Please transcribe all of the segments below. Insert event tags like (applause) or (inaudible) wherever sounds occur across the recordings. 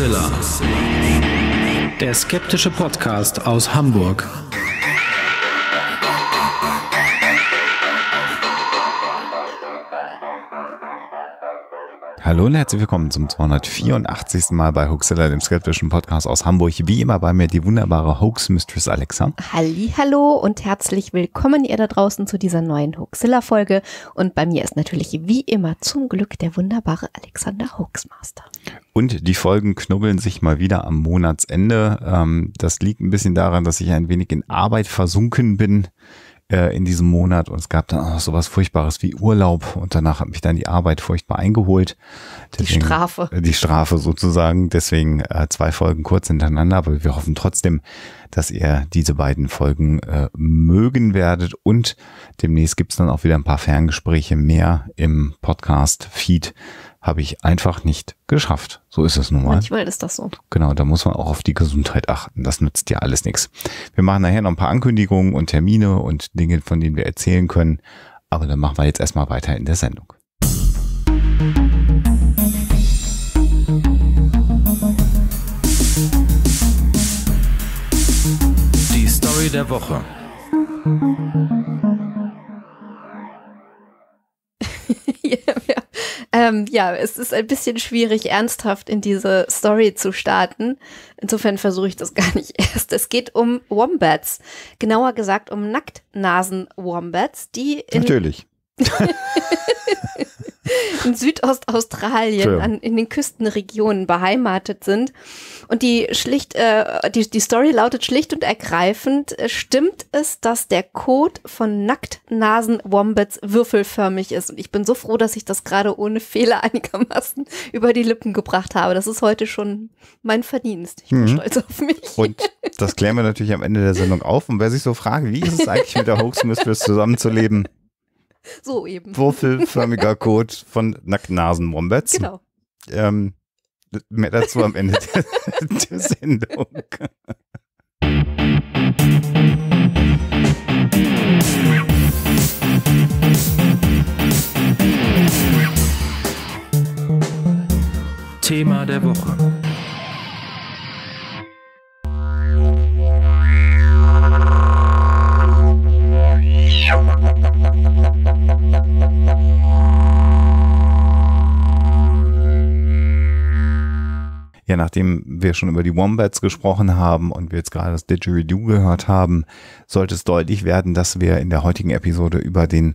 Mixella. Der skeptische Podcast aus Hamburg. Hallo und herzlich willkommen zum 284. Mal bei Hoaxilla, dem skeptischen Podcast aus Hamburg. Wie immer bei mir die wunderbare Hoax Mistress Alexa. Halli, hallo und herzlich willkommen ihr da draußen zu dieser neuen Hoaxilla-Folge. Und bei mir ist natürlich wie immer zum Glück der wunderbare Alexander Hoaxmaster. Und die Folgen knubbeln sich mal wieder am Monatsende. Ähm, das liegt ein bisschen daran, dass ich ein wenig in Arbeit versunken bin äh, in diesem Monat und es gab dann auch sowas Furchtbares wie Urlaub und danach hat mich dann die Arbeit furchtbar eingeholt. Deswegen, die Strafe. Äh, die Strafe sozusagen. Deswegen äh, zwei Folgen kurz hintereinander, aber wir hoffen trotzdem, dass ihr diese beiden Folgen äh, mögen werdet und demnächst gibt's dann auch wieder ein paar Ferngespräche mehr im Podcast-Feed habe ich einfach nicht geschafft. So ist es nun mal. Manchmal ist das so. Genau, da muss man auch auf die Gesundheit achten. Das nützt ja alles nichts. Wir machen nachher noch ein paar Ankündigungen und Termine und Dinge, von denen wir erzählen können. Aber dann machen wir jetzt erstmal weiter in der Sendung. Die Story der Woche. Ähm, ja, es ist ein bisschen schwierig, ernsthaft in diese Story zu starten. Insofern versuche ich das (laughs) gar nicht erst. Es geht um Wombats. Genauer gesagt um Nacktnasen-Wombats, die in. Natürlich. (laughs) in Südostaustralien an, in den Küstenregionen beheimatet sind. Und die schlicht, äh, die, die Story lautet schlicht und ergreifend, äh, stimmt es, dass der Kot von Nacktnasen-Wombats würfelförmig ist? Und ich bin so froh, dass ich das gerade ohne Fehler (laughs) einigermaßen über die Lippen gebracht habe. Das ist heute schon mein Verdienst. Ich bin mhm. stolz auf mich. Und das klären wir natürlich am Ende der Sendung auf. Und wer sich so fragt, wie ist es eigentlich mit der Hoax Mistress zusammenzuleben? (laughs) So eben. Würfelförmiger Code (laughs) von Nacknasen-Wombats. Genau. Ähm, mehr dazu am Ende der, (laughs) der Sendung. Thema der Woche. ja, nachdem wir schon über die Wombats gesprochen haben und wir jetzt gerade das Didgeridoo gehört haben, sollte es deutlich werden, dass wir in der heutigen Episode über den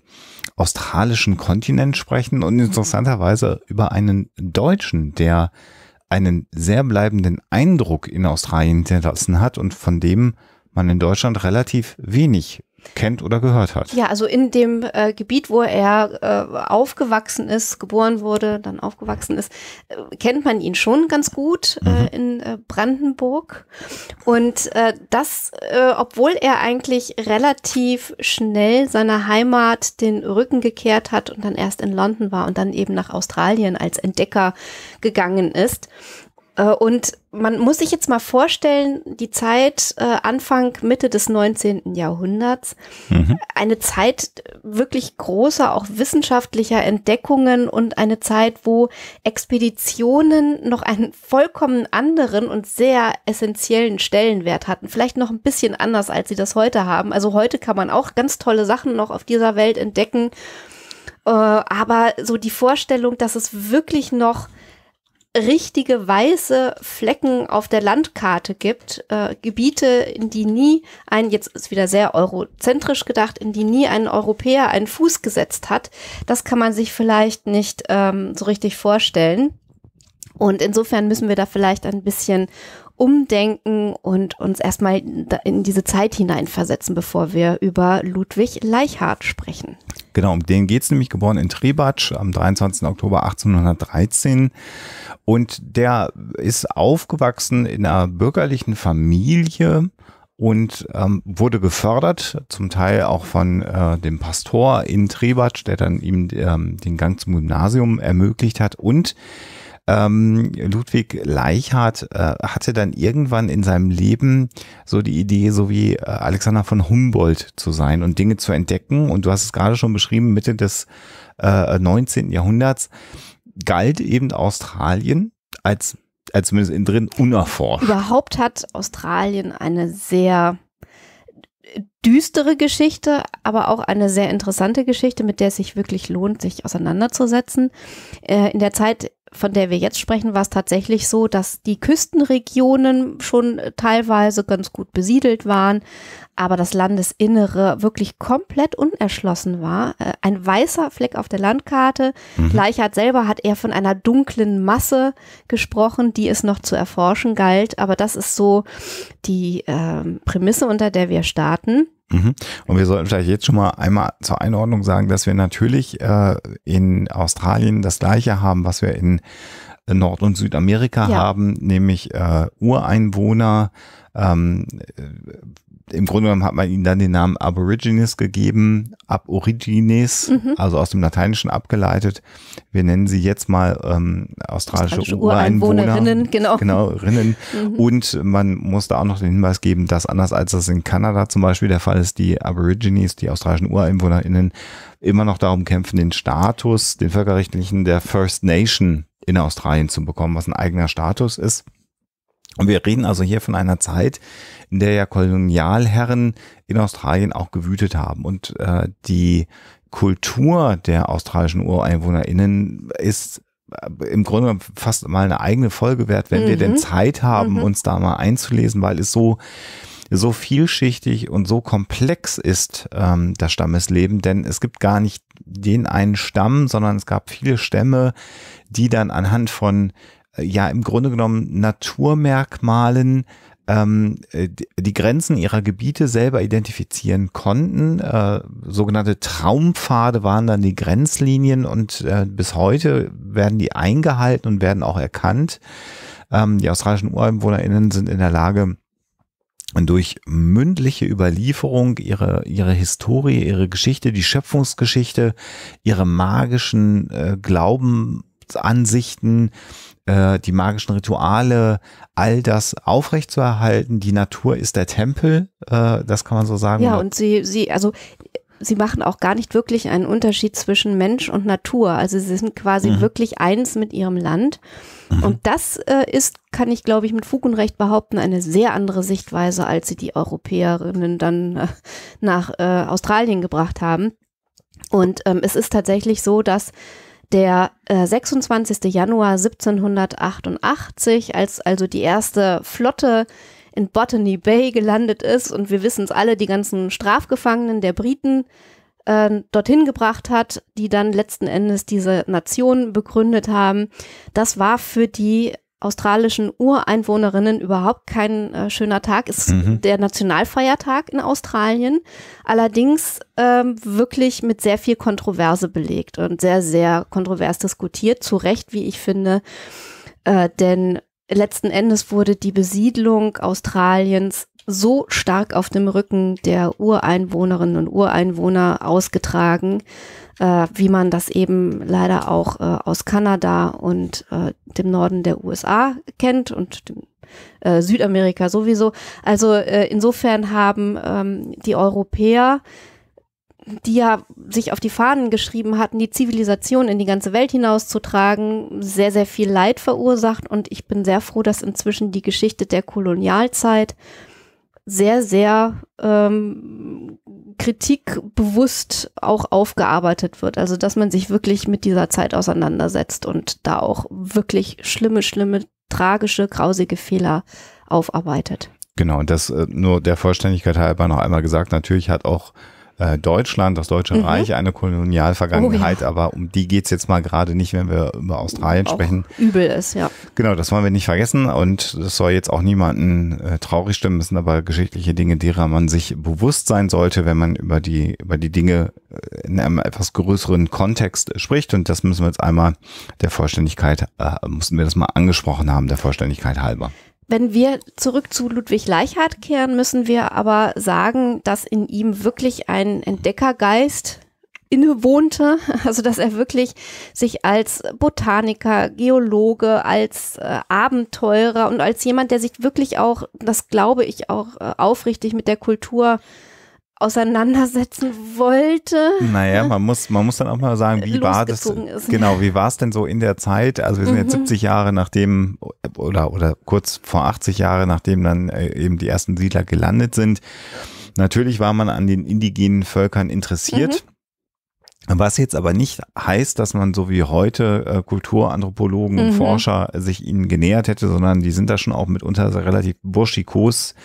australischen Kontinent sprechen und interessanterweise über einen Deutschen, der einen sehr bleibenden Eindruck in Australien hinterlassen hat und von dem man in Deutschland relativ wenig kennt oder gehört hat. Ja, also in dem äh, Gebiet, wo er äh, aufgewachsen ist, geboren wurde, dann aufgewachsen ist, äh, kennt man ihn schon ganz gut äh, mhm. in äh, Brandenburg. Und äh, das, obwohl er eigentlich relativ schnell seiner Heimat den Rücken gekehrt hat und dann erst in London war und dann eben nach Australien als Entdecker gegangen ist. Äh, und man muss sich jetzt mal vorstellen, die Zeit äh, Anfang, Mitte des 19. Jahrhunderts, mhm. eine Zeit wirklich großer, auch wissenschaftlicher Entdeckungen und eine Zeit, wo Expeditionen noch einen vollkommen anderen und sehr essentiellen Stellenwert hatten. Vielleicht noch ein bisschen anders, als sie das heute haben. Also heute kann man auch ganz tolle Sachen noch auf dieser Welt entdecken. Äh, aber so die Vorstellung, dass es wirklich noch richtige weiße Flecken auf der Landkarte gibt, äh, Gebiete, in die nie ein, jetzt ist wieder sehr eurozentrisch gedacht, in die nie ein Europäer einen Fuß gesetzt hat, das kann man sich vielleicht nicht ähm, so richtig vorstellen. Und insofern müssen wir da vielleicht ein bisschen umdenken und uns erstmal in diese Zeit hineinversetzen, bevor wir über Ludwig Leichhardt sprechen. Genau, um den geht's nämlich, geboren in Trebatsch am 23. Oktober 1813. Und der ist aufgewachsen in einer bürgerlichen Familie und ähm, wurde gefördert, zum Teil auch von äh, dem Pastor in Trebatsch, der dann ihm ähm, den Gang zum Gymnasium ermöglicht hat und ähm, Ludwig Leichhardt äh, hatte dann irgendwann in seinem Leben so die Idee, so wie äh, Alexander von Humboldt zu sein und Dinge zu entdecken. Und du hast es gerade schon beschrieben, Mitte des äh, 19. Jahrhunderts galt eben Australien als, als äh, zumindest innen drin unerforscht. Überhaupt hat Australien eine sehr düstere Geschichte, aber auch eine sehr interessante Geschichte, mit der es sich wirklich lohnt, sich auseinanderzusetzen. Äh, in der Zeit, von der wir jetzt sprechen, war es tatsächlich so, dass die Küstenregionen schon teilweise ganz gut besiedelt waren aber das Landesinnere wirklich komplett unerschlossen war. Äh, ein weißer Fleck auf der Landkarte. Mhm. Leichhardt selber hat eher von einer dunklen Masse gesprochen, die es noch zu erforschen galt. Aber das ist so die äh, Prämisse, unter der wir starten. Mhm. Und wir sollten vielleicht jetzt schon mal einmal zur Einordnung sagen, dass wir natürlich äh, in Australien das Gleiche haben, was wir in Nord- und Südamerika ja. haben, nämlich äh, Ureinwohner. Ähm, äh, Im Grunde genommen hat man ihnen dann den Namen Aborigines gegeben, Aborigines, mhm. also aus dem Lateinischen abgeleitet. Wir nennen sie jetzt mal ähm, australische, australische Ureinwohner. Ureinwohnerinnen, genau. Genau, Rinnen. Mhm. Und man muss da auch noch den Hinweis geben, dass anders als das in Kanada zum Beispiel der Fall ist, die Aborigines, die australischen UreinwohnerInnen, immer noch darum kämpfen, den Status, den völkerrechtlichen der First Nation in Australien zu bekommen, was ein eigener Status ist. Und wir reden also hier von einer Zeit, in der ja Kolonialherren in Australien auch gewütet haben. Und äh, die Kultur der australischen UreinwohnerInnen ist äh, im Grunde fast mal eine eigene Folge wert, wenn mhm. wir denn mhm. Zeit haben, mhm. uns da mal einzulesen, weil es so so vielschichtig und so komplex ist ähm, das Stammesleben, denn es gibt gar nicht den einen Stamm, sondern es gab viele Stämme, die dann anhand von, äh, ja, im Grunde genommen Naturmerkmalen ähm, äh, die Grenzen ihrer Gebiete selber identifizieren konnten. Äh, sogenannte Traumpfade waren dann die Grenzlinien und äh, bis heute werden die eingehalten und werden auch erkannt. Ähm, die australischen UreinwohnerInnen sind in der Lage, durch mündliche Überlieferung ihre, ihre Historie, ihre Geschichte, die Schöpfungsgeschichte, ihre magischen äh, Glauben Ansichten, äh, die magischen Rituale, all das aufrechtzuerhalten. Die Natur ist der Tempel, äh, das kann man so sagen. Ja, und sie, sie, also sie machen auch gar nicht wirklich einen Unterschied zwischen Mensch und Natur. Also sie sind quasi mhm. wirklich eins mit ihrem Land. Mhm. Und das äh, ist, kann ich glaube ich mit Fug und Recht behaupten, eine sehr andere Sichtweise, als sie die Europäerinnen dann äh, nach äh, Australien gebracht haben. Und ähm, es ist tatsächlich so, dass der äh, 26. Januar 1788, als also die erste Flotte in Botany Bay gelandet ist und wir wissen es alle, die ganzen Strafgefangenen der Briten äh, dorthin gebracht hat, die dann letzten Endes diese Nation begründet haben. Das war für die australischen Ureinwohnerinnen überhaupt kein äh, schöner Tag. Ist mhm. der Nationalfeiertag in Australien. Allerdings ähm, wirklich mit sehr viel Kontroverse belegt und sehr, sehr kontrovers diskutiert. Zu Recht, wie ich finde. Äh, denn letzten Endes wurde die Besiedlung Australiens so stark auf dem Rücken der Ureinwohnerinnen und Ureinwohner ausgetragen, äh, wie man das eben leider auch äh, aus Kanada und äh, dem Norden der USA kennt und dem äh, Südamerika sowieso. Also äh, insofern haben ähm, die Europäer die ja sich auf die Fahnen geschrieben hatten, die Zivilisation in die ganze Welt hinauszutragen, sehr, sehr viel Leid verursacht. Und ich bin sehr froh, dass inzwischen die Geschichte der Kolonialzeit sehr, sehr ähm, kritikbewusst auch aufgearbeitet wird. Also dass man sich wirklich mit dieser Zeit auseinandersetzt und da auch wirklich schlimme, schlimme, tragische, grausige Fehler aufarbeitet. Genau, und das äh, nur der Vollständigkeit halber noch einmal gesagt, natürlich hat auch äh, Deutschland, das Deutsche mhm. Reich, eine Kolonialvergangenheit, oh, ja. aber um die geht's jetzt mal gerade nicht, wenn wir über Australien auch sprechen. Übel ist, ja. Genau, das wollen wir nicht vergessen und das soll jetzt auch niemanden äh, traurig stimmen, das sind aber geschichtliche Dinge, derer man sich bewusst sein sollte, wenn man über die, über die Dinge äh, in einem etwas größeren Kontext spricht und das müssen wir jetzt einmal der Vollständigkeit, äh, mussten wir das mal angesprochen haben, der Vollständigkeit halber. Wenn wir zurück zu Ludwig Leichhardt kehren, müssen wir aber sagen, dass in ihm wirklich ein Entdeckergeist innewohnte, (laughs) also dass er wirklich sich als Botaniker, Geologe, als äh, Abenteurer und als jemand, der sich wirklich auch, das glaube ich auch äh, aufrichtig mit der Kultur auseinandersetzen wollte. Naja, ne? man muss, man muss dann auch mal sagen, wie war das? Ist. Genau, (laughs) wie war es denn so in der Zeit? Also wir sind mhm. jetzt 70 Jahre nachdem oder, oder kurz vor 80 Jahre, nachdem dann äh, eben die ersten Siedler gelandet sind. Natürlich war man an den indigenen Völkern interessiert. Mhm. Was jetzt aber nicht heißt, dass man so wie heute äh, Kulturanthropologen und mhm. Forscher sich ihnen genähert hätte, sondern die sind da schon auch mitunter relativ burschikos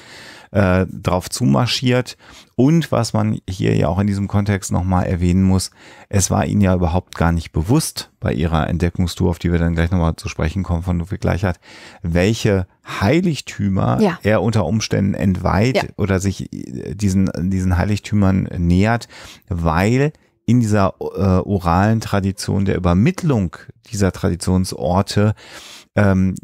äh, drauf zumarschiert. Und was man hier ja auch in diesem Kontext nochmal erwähnen muss, es war ihnen ja überhaupt gar nicht bewusst bei ihrer Entdeckungstour, auf die wir dann gleich nochmal zu sprechen kommen von Ludwig Gleichheit, welche Heiligtümer ja. er unter Umständen entweiht ja. oder sich diesen, diesen Heiligtümern nähert, weil in dieser äh, oralen Tradition der Übermittlung dieser Traditionsorte ähm,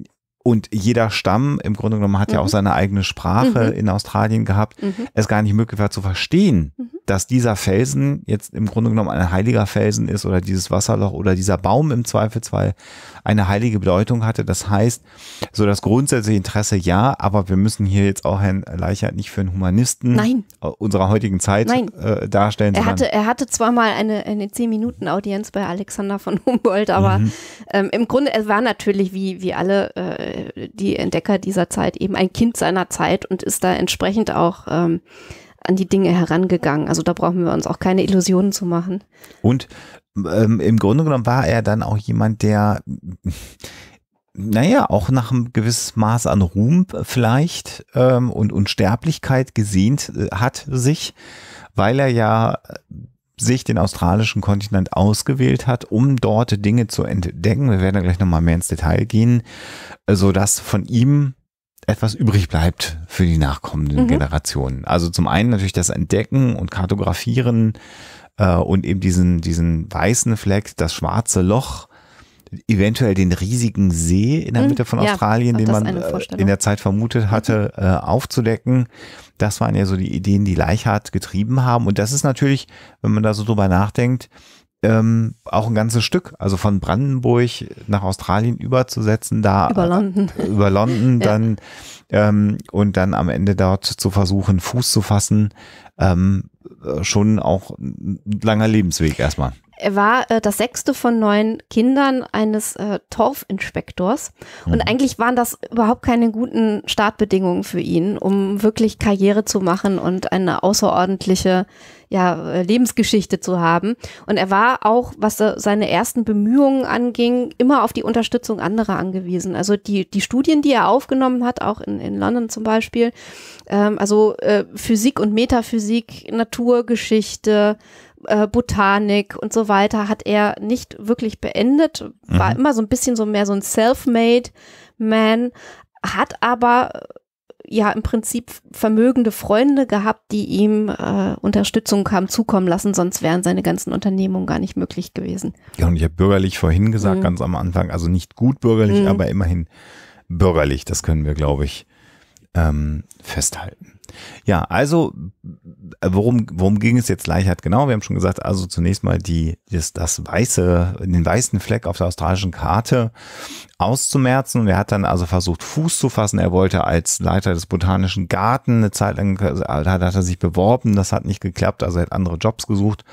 und jeder Stamm im Grunde genommen hat mhm. ja auch mhm. seine eigene Sprache mhm. in Australien gehabt, mhm. es gar nicht möglich war zu verstehen, mhm dass dieser Felsen jetzt im Grunde genommen ein heiliger Felsen ist oder dieses Wasserloch oder dieser Baum im Zweifelsfall eine heilige Bedeutung hatte. Das heißt, so das grundsätzliche Interesse ja, aber wir müssen hier jetzt auch Herrn Leichert nicht für einen Humanisten Nein. Äh, unserer heutigen Zeit äh, darstellen. Er hatte, er hatte zwar mal eine, eine 10-Minuten-Audienz bei Alexander von Humboldt, aber mhm. ähm, im Grunde, er war natürlich wie, wie alle äh, die Entdecker dieser Zeit eben ein Kind seiner Zeit und ist da entsprechend auch ähm, an die Dinge herangegangen. Also da brauchen wir uns auch keine Illusionen zu machen. Und ähm, im Grunde genommen war er dann auch jemand, der naja, auch nach einem gewissen Maß an Ruhm vielleicht ähm, und Unsterblichkeit gesehnt äh, hat sich, weil er ja äh, sich den australischen Kontinent ausgewählt hat, um dort Dinge zu entdecken. Wir werden da gleich nochmal mehr ins Detail gehen, äh, sodass von ihm etwas übrig bleibt für die nachkommenden mhm. Generationen. Also zum einen natürlich das Entdecken und Kartografieren äh, und eben diesen, diesen weißen Fleck, das schwarze Loch, eventuell den riesigen See in der mhm. Mitte von ja, Australien, den man äh, in der Zeit vermutet hatte, mhm. äh, aufzudecken. Das waren ja so die Ideen, die Leichhardt getrieben haben. Und das ist natürlich, wenn man da so drüber nachdenkt, ähm, auch ein ganzes Stück, also von Brandenburg nach Australien überzusetzen, da über äh, London, über London (laughs) ja. dann ähm, und dann am Ende dort zu versuchen, Fuß zu fassen, ähm, äh, schon auch ein langer Lebensweg erstmal. Er war äh, das sechste von neun Kindern eines äh, Torfinspektors. Und mhm. eigentlich waren das überhaupt keine guten Startbedingungen für ihn, um wirklich Karriere zu machen und eine außerordentliche ja, äh, Lebensgeschichte zu haben. Und er war auch, was äh, seine ersten Bemühungen anging, immer auf die Unterstützung anderer angewiesen. Also die, die Studien, die er aufgenommen hat, auch in, in London zum Beispiel, ähm, also äh, Physik und Metaphysik, Naturgeschichte, äh, Botanik und so weiter, hat er nicht wirklich beendet, war mhm. immer so ein bisschen so mehr so ein Self-Made Man, hat aber ja im Prinzip vermögende Freunde gehabt, die ihm äh, Unterstützung haben zukommen lassen, sonst wären seine ganzen Unternehmungen gar nicht möglich gewesen. Ja, und ich habe bürgerlich vorhin gesagt, mhm. ganz am Anfang, also nicht gut bürgerlich, mhm. aber immerhin bürgerlich, das können wir, glaube ich, ähm, festhalten. Ja, also äh, worum, worum ging es jetzt gleich halt genau? Wir haben schon gesagt, also zunächst mal die, das, das weiße, den weißen Fleck auf der australischen Karte auszumerzen. Und er hat dann also versucht, Fuß zu fassen. Er wollte als Leiter des Botanischen Garten eine Zeit lang, also, da hat er sich beworben, das hat nicht geklappt, also er hat andere Jobs gesucht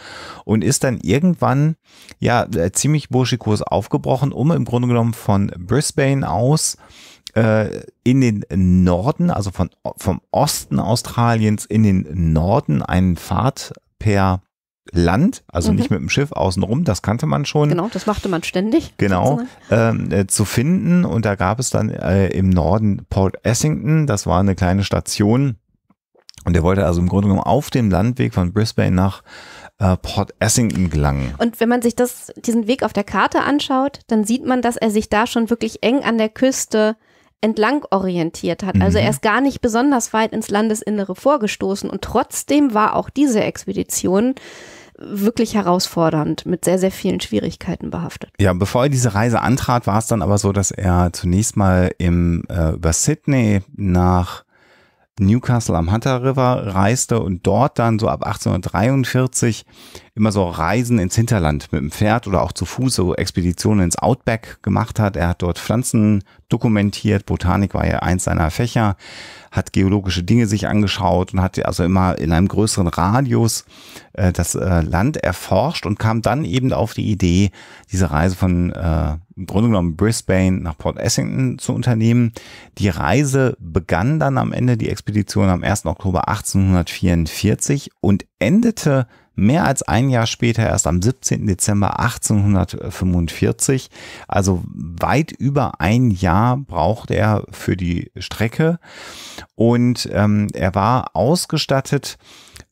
und ist dann irgendwann ja äh, ziemlich burschikos aufgebrochen, um im Grunde genommen von Brisbane aus äh, in den Norden, also von, vom Osten Australiens in den Norden einen Fahrt per Land, also mhm. nicht mit dem Schiff außenrum, das kannte man schon. Genau, das machte man ständig. Genau, ähm, äh, zu finden. Und da gab es dann äh, im Norden Port Essington, das war eine kleine Station. Und er wollte also im Grunde genommen auf dem Landweg von Brisbane nach äh, Port Essington gelangen. Und wenn man sich das, diesen Weg auf der Karte anschaut, dann sieht man, dass er sich da schon wirklich eng an der Küste entlang orientiert hat. Also mhm. er ist gar nicht besonders weit ins Landesinnere vorgestoßen und trotzdem war auch diese Expedition wirklich herausfordernd, mit sehr, sehr vielen Schwierigkeiten behaftet. Ja, bevor er diese Reise antrat, war es dann aber so, dass er zunächst mal im, äh, über Sydney nach Newcastle am Hunter River reiste und dort dann so ab 1843 immer so Reisen ins Hinterland mit dem Pferd oder auch zu Fuß so Expeditionen ins Outback gemacht hat. Er hat dort Pflanzen dokumentiert, Botanik war ja eins seiner Fächer, hat geologische Dinge sich angeschaut und hat also immer in einem größeren Radius äh, das äh, Land erforscht und kam dann eben auf die Idee, diese Reise von äh, im Grunde genommen Brisbane nach Port Essington zu unternehmen. Die Reise begann dann am Ende die Expedition am 1. Oktober 1844 und endete mehr als ein Jahr später, erst am 17. Dezember 1845. Also weit über ein Jahr braucht er für die Strecke. Und ähm, er war ausgestattet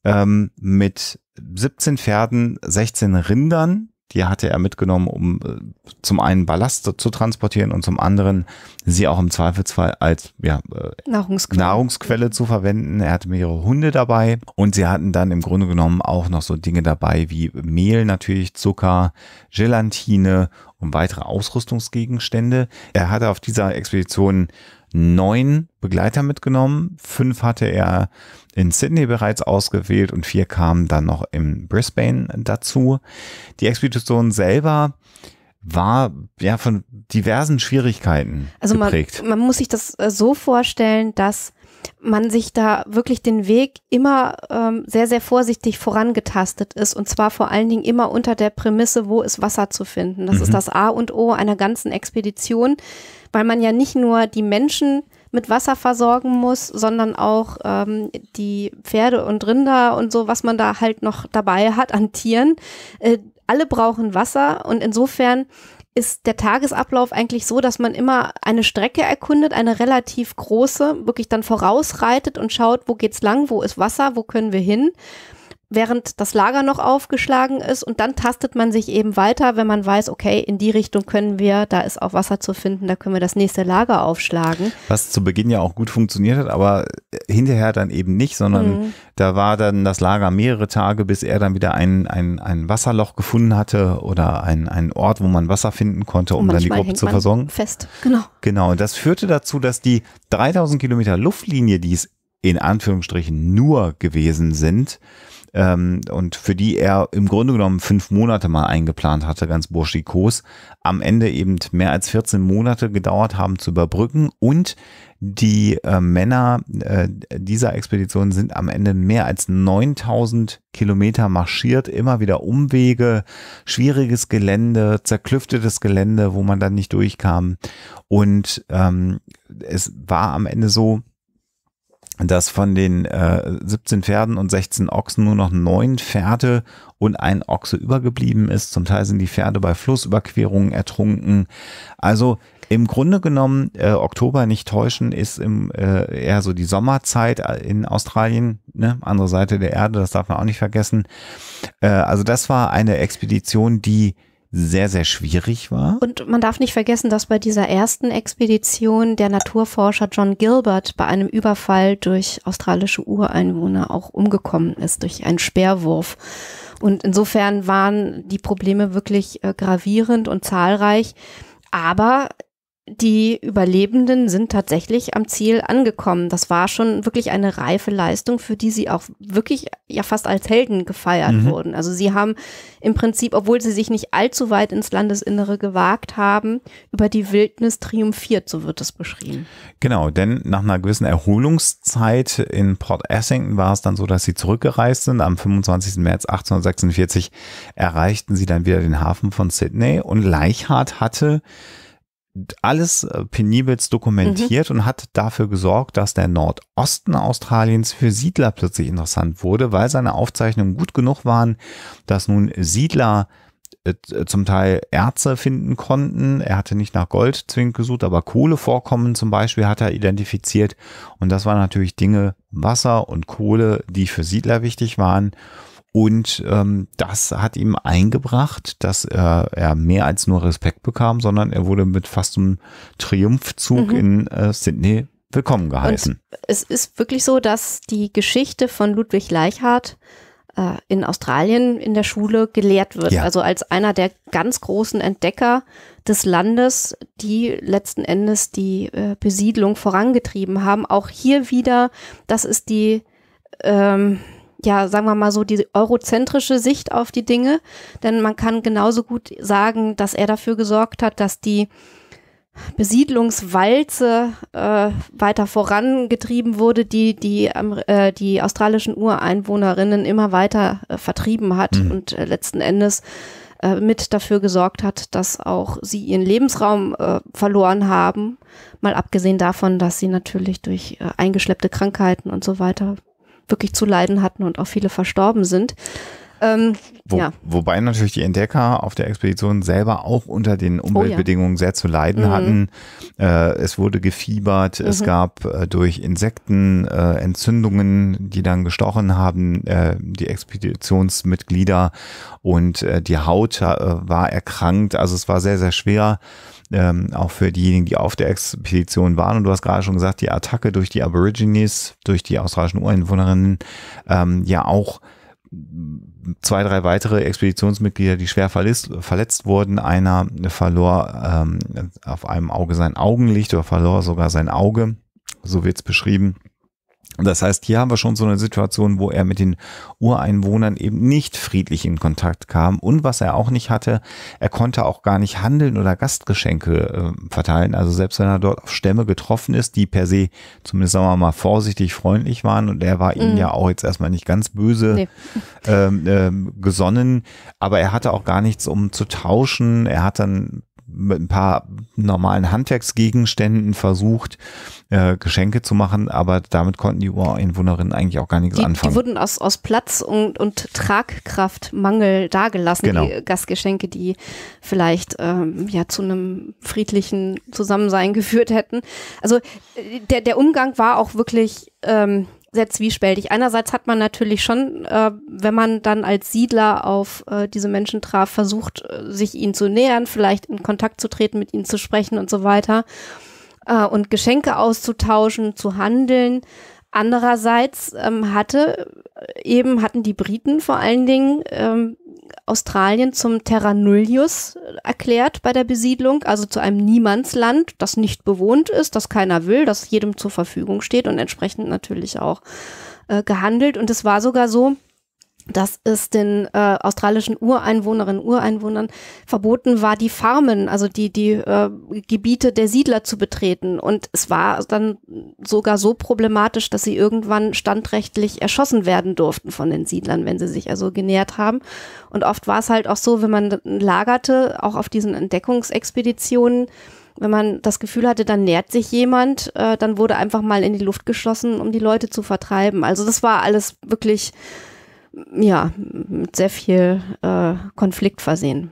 ähm, mit 17 Pferden, 16 Rindern die hatte er mitgenommen, um äh, zum einen Ballast zu transportieren und zum anderen sie auch im Zweifelsfall als ja, äh, Nahrungsquelle. Nahrungsquelle zu verwenden. Er hatte mehrere Hunde dabei und sie hatten dann im Grunde genommen auch noch so Dinge dabei wie Mehl, natürlich Zucker, Gelatine und weitere Ausrüstungsgegenstände. Er hatte auf dieser Expedition neun Begleiter mitgenommen. Fünf hatte er in Sydney bereits ausgewählt und vier kamen dann noch in Brisbane dazu. Die Expedition selber war ja von diversen Schwierigkeiten also geprägt. Man, man muss sich das äh, so vorstellen, dass man sich da wirklich den Weg immer ähm, sehr, sehr vorsichtig vorangetastet ist. Und zwar vor allen Dingen immer unter der Prämisse, wo ist Wasser zu finden. Das mhm. ist das A und O einer ganzen Expedition weil man ja nicht nur die Menschen mit Wasser versorgen muss, sondern auch ähm, die Pferde und Rinder und so, was man da halt noch dabei hat an Tieren. Äh, alle brauchen Wasser und insofern ist der Tagesablauf eigentlich so, dass man immer eine Strecke erkundet, eine relativ große, wirklich dann vorausreitet und schaut, wo geht's lang, wo ist Wasser, wo können wir hin während das Lager noch aufgeschlagen ist und dann tastet man sich eben weiter, wenn man weiß, okay, in die Richtung können wir, da ist auch Wasser zu finden, da können wir das nächste Lager aufschlagen. Was zu Beginn ja auch gut funktioniert hat, aber äh, hinterher dann eben nicht, sondern mhm. da war dann das Lager mehrere Tage, bis er dann wieder ein, ein, ein Wasserloch gefunden hatte oder einen Ort, wo man Wasser finden konnte, um dann die Gruppe zu versorgen. Fest, genau. Genau, und das führte dazu, dass die 3000 Kilometer Luftlinie, die es in Anführungsstrichen nur gewesen sind, ähm, und für die er im Grunde genommen fünf Monate mal eingeplant hatte, ganz burschikos, am Ende eben mehr als 14 Monate gedauert haben zu überbrücken und die äh, Männer äh, dieser Expedition sind am Ende mehr als 9000 Kilometer marschiert, immer wieder Umwege, schwieriges Gelände, zerklüftetes Gelände, wo man dann nicht durchkam. Und ähm, es war am Ende so, dass von den äh, 17 Pferden und 16 Ochsen nur noch neun Pferde und ein Ochse übergeblieben ist. Zum Teil sind die Pferde bei Flussüberquerungen ertrunken. Also im Grunde genommen, äh, Oktober nicht täuschen, ist im, äh, eher so die Sommerzeit äh, in Australien, ne? andere Seite der Erde, das darf man auch nicht vergessen. Äh, also das war eine Expedition, die sehr, sehr schwierig war. Und man darf nicht vergessen, dass bei dieser ersten Expedition der Naturforscher John Gilbert bei einem Überfall durch australische Ureinwohner auch umgekommen ist, durch einen Speerwurf. Und insofern waren die Probleme wirklich äh, gravierend und zahlreich. Aber die Überlebenden sind tatsächlich am Ziel angekommen. Das war schon wirklich eine reife Leistung, für die sie auch wirklich ja fast als Helden gefeiert mhm. wurden. Also sie haben im Prinzip, obwohl sie sich nicht allzu weit ins Landesinnere gewagt haben, über die Wildnis triumphiert, so wird es beschrieben. Genau, denn nach einer gewissen Erholungszeit in Port Essington war es dann so, dass sie zurückgereist sind. Am 25. März 1846 erreichten sie dann wieder den Hafen von Sydney und Leichhardt hatte alles äh, penibelst dokumentiert mhm. und hat dafür gesorgt, dass der Nordosten Australiens für Siedler plötzlich interessant wurde, weil seine Aufzeichnungen gut genug waren, dass nun Siedler äh, äh, zum Teil Erze finden konnten. Er hatte nicht nach Gold zwingend gesucht, aber Kohlevorkommen zum Beispiel hat er identifiziert. Und das waren natürlich Dinge, Wasser und Kohle, die für Siedler wichtig waren. Und ähm, das hat ihm eingebracht, dass äh, er mehr als nur Respekt bekam, sondern er wurde mit fast einem Triumphzug mhm. in äh, Sydney willkommen geheißen. Und es ist wirklich so, dass die Geschichte von Ludwig Leichhardt äh, in Australien in der Schule gelehrt wird. Ja. Also als einer der ganz großen Entdecker des Landes, die letzten Endes die äh, Besiedlung vorangetrieben haben. Auch hier wieder, das ist die ähm, ja, sagen wir mal so, die eurozentrische Sicht auf die Dinge. Denn man kann genauso gut sagen, dass er dafür gesorgt hat, dass die Besiedlungswalze äh, weiter vorangetrieben wurde, die die, ähm, äh, die australischen Ureinwohnerinnen immer weiter äh, vertrieben hat mhm. und äh, letzten Endes äh, mit dafür gesorgt hat, dass auch sie ihren Lebensraum äh, verloren haben. Mal abgesehen davon, dass sie natürlich durch äh, eingeschleppte Krankheiten und so weiter wirklich zu leiden hatten und auch viele verstorben sind. Ähm, Wo, ja. Wobei natürlich die Entdecker auf der Expedition selber auch unter den Umweltbedingungen oh, ja. sehr zu leiden mhm. hatten. Äh, es wurde gefiebert, mhm. es gab äh, durch Insekten äh, Entzündungen, die dann gestochen haben, äh, die Expeditionsmitglieder und äh, die Haut äh, war erkrankt. Also es war sehr, sehr schwer ähm, auch für diejenigen, die auf der Expedition waren. Und du hast gerade schon gesagt, die Attacke durch die Aborigines, durch die australischen Ureinwohnerinnen, ähm, ja auch zwei, drei weitere Expeditionsmitglieder, die schwer verletzt, verletzt wurden. Einer verlor ähm, auf einem Auge sein Augenlicht oder verlor sogar sein Auge, so wird es beschrieben. Das heißt, hier haben wir schon so eine Situation, wo er mit den Ureinwohnern eben nicht friedlich in Kontakt kam. Und was er auch nicht hatte, er konnte auch gar nicht handeln oder Gastgeschenke äh, verteilen. Also selbst wenn er dort auf Stämme getroffen ist, die per se zumindest sagen wir mal vorsichtig freundlich waren und er war mhm. ihnen ja auch jetzt erstmal nicht ganz böse nee. ähm, ähm, gesonnen, aber er hatte auch gar nichts um zu tauschen. Er hat dann mit ein paar normalen Handwerksgegenständen versucht, äh, Geschenke zu machen, aber damit konnten die Ureinwohnerinnen eigentlich auch gar nichts die, anfangen. Die wurden aus, aus Platz und, und Tragkraftmangel dagelassen, genau. die Gastgeschenke, die vielleicht ähm, ja zu einem friedlichen Zusammensein (laughs) geführt hätten. Also äh, der, der Umgang war auch wirklich ähm, sehr zwiespältig. Einerseits hat man natürlich schon, äh, wenn man dann als Siedler auf äh, diese Menschen traf, versucht, äh, sich ihnen zu nähern, vielleicht in Kontakt zu treten, mit ihnen zu sprechen und so weiter äh, und Geschenke auszutauschen, zu handeln. Andererseits ähm, hatte äh, eben hatten die Briten vor allen Dingen ähm, Australien zum Terra Nullius äh, erklärt bei der Besiedlung, also zu einem Niemandsland, das nicht bewohnt ist, das keiner will, das jedem zur Verfügung steht und entsprechend natürlich auch äh, gehandelt. Und es war sogar so, dass es den äh, australischen Ureinwohnerinnen und Ureinwohnern verboten war, die Farmen, also die, die äh, Gebiete der Siedler zu betreten. Und es war dann sogar so problematisch, dass sie irgendwann standrechtlich erschossen werden durften von den Siedlern, wenn sie sich also genährt haben. Und oft war es halt auch so, wenn man lagerte, auch auf diesen Entdeckungsexpeditionen, wenn man das Gefühl hatte, dann nährt sich jemand, äh, dann wurde einfach mal in die Luft geschossen, um die Leute zu vertreiben. Also das war alles wirklich ja, mit sehr viel äh, Konflikt versehen.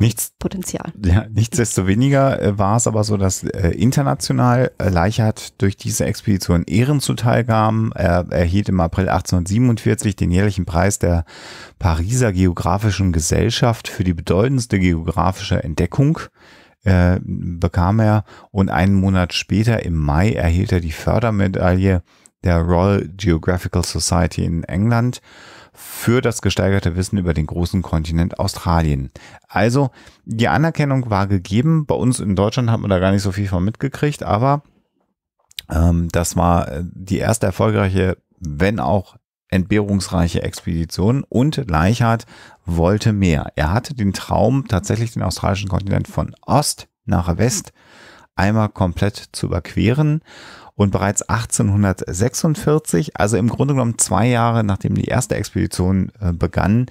Nichts, Ja, nichtsdestoweniger äh, war es aber so, dass äh, international äh, Leichert durch diese Expedition Ehren zuteil kam. Er erhielt im April 1847 den jährlichen Preis der Pariser Geografischen Gesellschaft für die bedeutendste geografische Entdeckung äh, bekam er und einen Monat später im Mai erhielt er die Fördermedaille der Royal Geographical Society in England für das gesteigerte Wissen über den großen Kontinent Australien. Also die Anerkennung war gegeben. Bei uns in Deutschland hat man da gar nicht so viel von mitgekriegt, aber ähm, das war äh, die erste erfolgreiche, wenn auch entbehrungsreiche Expedition und Leichhardt wollte mehr. Er hatte den Traum, tatsächlich den australischen Kontinent von Ost nach West einmal komplett zu überqueren und bereits 1846, also im Grunde genommen zwei Jahre nachdem die erste Expedition äh, begann,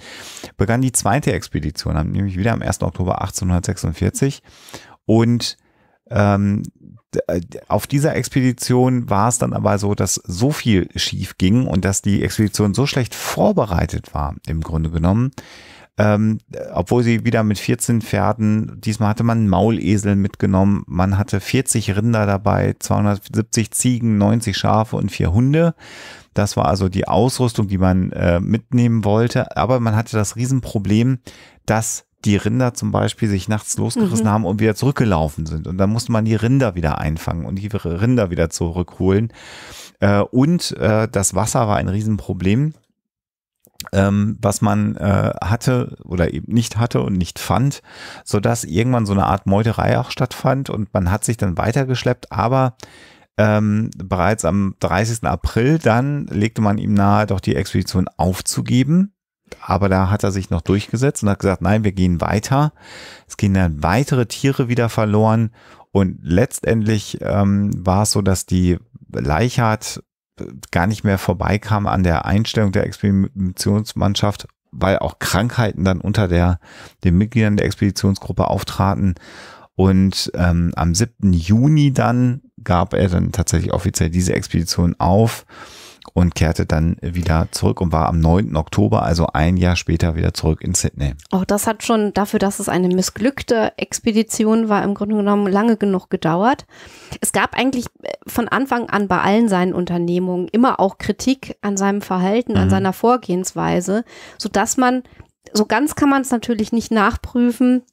begann die zweite Expedition, nämlich wieder am 1. Oktober 1846 und ähm, äh, auf dieser Expedition war es dann aber so, dass so viel schief ging und dass die Expedition so schlecht vorbereitet war, im Grunde genommen, ähm, obwohl sie wieder mit 14 Pferden, diesmal hatte man einen Maulesel mitgenommen, man hatte 40 Rinder dabei, 270 Ziegen, 90 Schafe und vier Hunde. Das war also die Ausrüstung, die man äh, mitnehmen wollte. Aber man hatte das Riesenproblem, dass die Rinder zum Beispiel sich nachts losgerissen mhm. haben und wieder zurückgelaufen sind. Und dann musste man die Rinder wieder einfangen und die Rinder wieder zurückholen. Äh, und äh, das Wasser war ein Riesenproblem ähm, was man äh, hatte oder eben nicht hatte und nicht fand, so dass irgendwann so eine Art Meuterei auch stattfand und man hat sich dann weitergeschleppt, aber ähm, bereits am 30. April dann legte man ihm nahe, doch die Expedition aufzugeben. Aber da hat er sich noch durchgesetzt und hat gesagt, nein, wir gehen weiter. Es gehen dann weitere Tiere wieder verloren. Und letztendlich ähm, war es so, dass die Leichhardt gar nicht mehr vorbeikam an der Einstellung der Expeditionsmannschaft, weil auch Krankheiten dann unter der, den Mitgliedern der Expeditionsgruppe auftraten. Und ähm, am 7. Juni dann gab er dann tatsächlich offiziell diese Expedition auf und kehrte dann wieder zurück und war am 9. Oktober, also ein Jahr später, wieder zurück in Sydney. Auch das hat schon dafür, dass es eine missglückte Expedition war, im Grunde genommen lange genug gedauert. Es gab eigentlich äh, von Anfang an bei allen seinen Unternehmungen immer auch Kritik an seinem Verhalten, mhm. an seiner Vorgehensweise, sodass man so ganz kann man es natürlich nicht nachprüfen,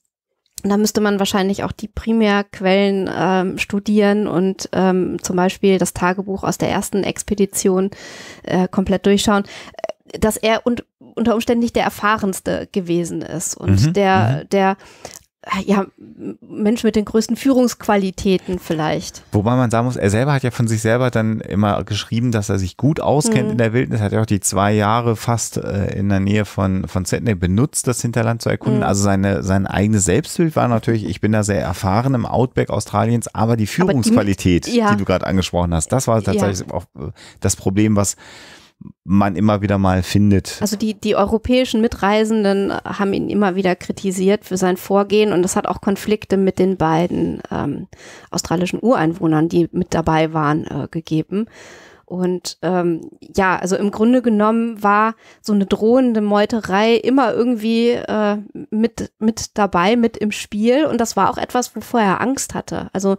und da müsste man wahrscheinlich auch die Primärquellen ähm, studieren und ähm, zum Beispiel das Tagebuch aus der ersten Expedition äh, komplett durchschauen, äh, dass er und unter Umständen nicht der erfahrenste gewesen ist und mhm. der, mhm. der äh, ja, Mensch mit den größten Führungsqualitäten vielleicht. Wobei man sagen muss, er selber hat ja von sich selber dann immer geschrieben, dass er sich gut auskennt mhm. in der Wildnis, hat ja auch die zwei Jahre fast äh, in der Nähe von, von Sydney benutzt, das Hinterland zu erkunden. Mhm. Also seine, sein eigenes Selbstbild war natürlich, ich bin da sehr erfahren im Outback Australiens, aber die Führungsqualität, aber die, ja. die, du gerade angesprochen hast, das war tatsächlich ja. auch äh, das Problem, was man immer wieder mal findet. Also die, die europäischen Mitreisenden haben ihn immer wieder kritisiert für sein Vorgehen und es hat auch Konflikte mit den beiden ähm, australischen Ureinwohnern, die mit dabei waren, äh, gegeben. Und ähm, ja, also im Grunde genommen war so eine drohende Meuterei immer irgendwie äh, mit, mit dabei, mit im Spiel. Und das war auch etwas, wovor er Angst hatte. Also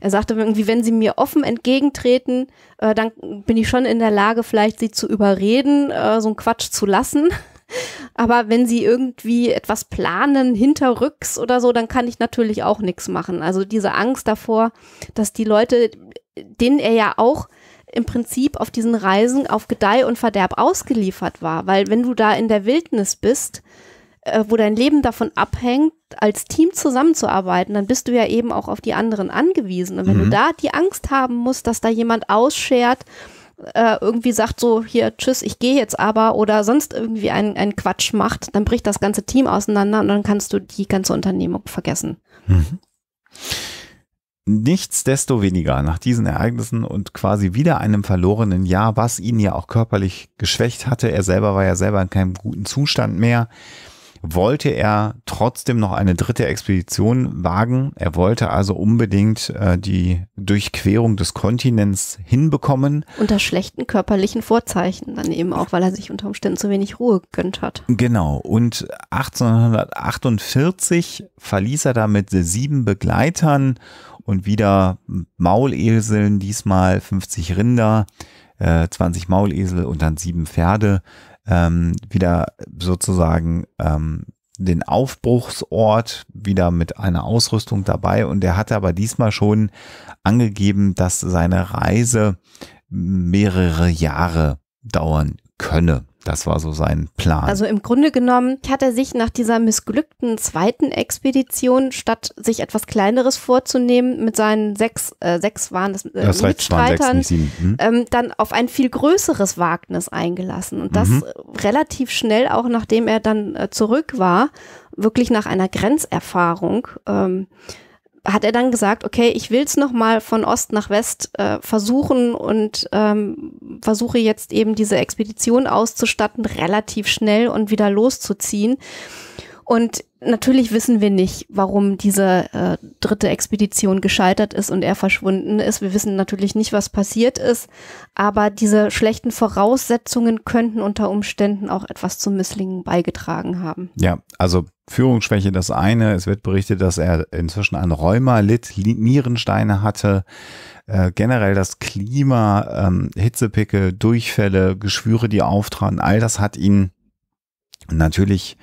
er sagte irgendwie, wenn sie mir offen entgegentreten, äh, dann bin ich schon in der Lage, vielleicht sie zu überreden, äh, so einen Quatsch zu lassen. (laughs) Aber wenn sie irgendwie etwas planen, hinterrücks oder so, dann kann ich natürlich auch nichts machen. Also diese Angst davor, dass die Leute, denen er ja auch im Prinzip auf diesen Reisen auf Gedeih und Verderb ausgeliefert war. Weil wenn du da in der Wildnis bist, äh, wo dein Leben davon abhängt, als Team zusammenzuarbeiten, dann bist du ja eben auch auf die anderen angewiesen. Und wenn mhm. du da die Angst haben musst, dass da jemand ausschert, äh, irgendwie sagt so, hier, tschüss, ich gehe jetzt aber oder sonst irgendwie einen Quatsch macht, dann bricht das ganze Team auseinander und dann kannst du die ganze Unternehmung vergessen. Mhm. Nichtsdestoweniger, nach diesen Ereignissen und quasi wieder einem verlorenen Jahr, was ihn ja auch körperlich geschwächt hatte, er selber war ja selber in keinem guten Zustand mehr, wollte er trotzdem noch eine dritte Expedition wagen. Er wollte also unbedingt äh, die Durchquerung des Kontinents hinbekommen. Unter schlechten körperlichen Vorzeichen dann eben auch, weil er sich unter Umständen zu wenig Ruhe gegönnt hat. Genau. Und 1848 verließ er da mit sieben Begleitern und wieder Mauleseln, diesmal 50 Rinder, äh, 20 Maulesel und dann sieben Pferde, ähm, wieder sozusagen ähm, den Aufbruchsort wieder mit einer Ausrüstung dabei und er hatte aber diesmal schon angegeben, dass seine Reise mehrere Jahre dauern könne. Das war so sein Plan. Also im Grunde genommen hat er sich nach dieser missglückten zweiten Expedition, statt sich etwas Kleineres vorzunehmen, mit seinen sechs, äh, sechs waren das, äh, das Mitstreitern, sechs, hm. ähm, dann auf ein viel größeres Wagnis eingelassen. Und das mhm. relativ schnell, auch nachdem er dann äh, zurück war, wirklich nach einer Grenzerfahrung. Ähm, hat er dann gesagt, okay, ich will es nochmal von Ost nach West äh, versuchen und ähm, versuche jetzt eben diese Expedition auszustatten, relativ schnell und wieder loszuziehen. Und natürlich wissen wir nicht, warum diese äh, dritte Expedition gescheitert ist und er verschwunden ist. Wir wissen natürlich nicht, was passiert ist, aber diese schlechten Voraussetzungen könnten unter Umständen auch etwas zum Misslingen beigetragen haben. Ja, also Führungsschwäche das eine. Es wird berichtet, dass er inzwischen an Rheuma litt, Nierensteine hatte, äh, generell das Klima, ähm, Hitzepicke, Durchfälle, Geschwüre, die auftraten, all das hat ihn natürlich äh,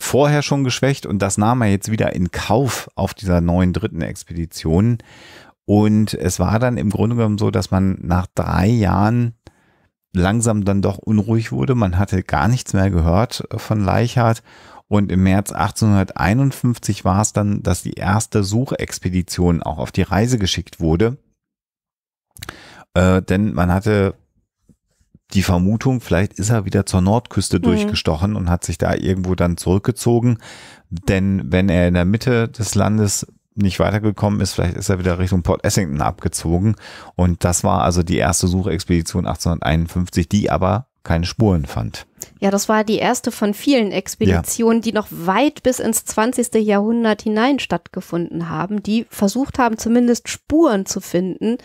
vorher schon geschwächt und das nahm er jetzt wieder in Kauf auf dieser neuen dritten Expedition. Und es war dann im Grunde genommen so, dass man nach drei Jahren langsam dann doch unruhig wurde. Man hatte gar nichts mehr gehört äh, von Leichhardt. Und im März 1851 war es dann, dass die erste Suchexpedition auch auf die Reise geschickt wurde. Äh, denn man hatte die Vermutung, vielleicht ist er wieder zur Nordküste mhm. durchgestochen und hat sich da irgendwo dann zurückgezogen. Denn wenn er in der Mitte des Landes nicht weitergekommen ist, vielleicht ist er wieder Richtung Port Essington abgezogen. Und das war also die erste Suchexpedition 1851, die aber keine Spuren fand. Ja, das war die erste von vielen Expeditionen, ja. die noch weit bis ins 20. Jahrhundert hinein stattgefunden haben, die versucht haben, zumindest Spuren zu finden